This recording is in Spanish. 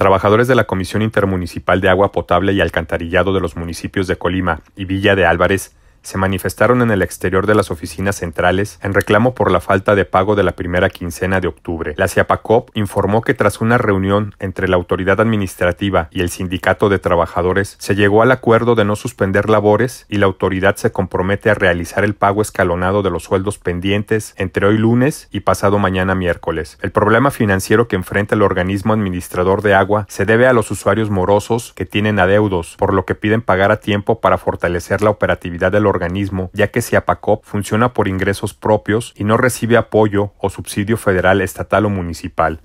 Trabajadores de la Comisión Intermunicipal de Agua Potable y Alcantarillado de los municipios de Colima y Villa de Álvarez se manifestaron en el exterior de las oficinas centrales en reclamo por la falta de pago de la primera quincena de octubre. La CIAPACOP informó que tras una reunión entre la autoridad administrativa y el sindicato de trabajadores, se llegó al acuerdo de no suspender labores y la autoridad se compromete a realizar el pago escalonado de los sueldos pendientes entre hoy lunes y pasado mañana miércoles. El problema financiero que enfrenta el organismo administrador de agua se debe a los usuarios morosos que tienen adeudos, por lo que piden pagar a tiempo para fortalecer la operatividad del organismo, ya que Siapacop funciona por ingresos propios y no recibe apoyo o subsidio federal, estatal o municipal.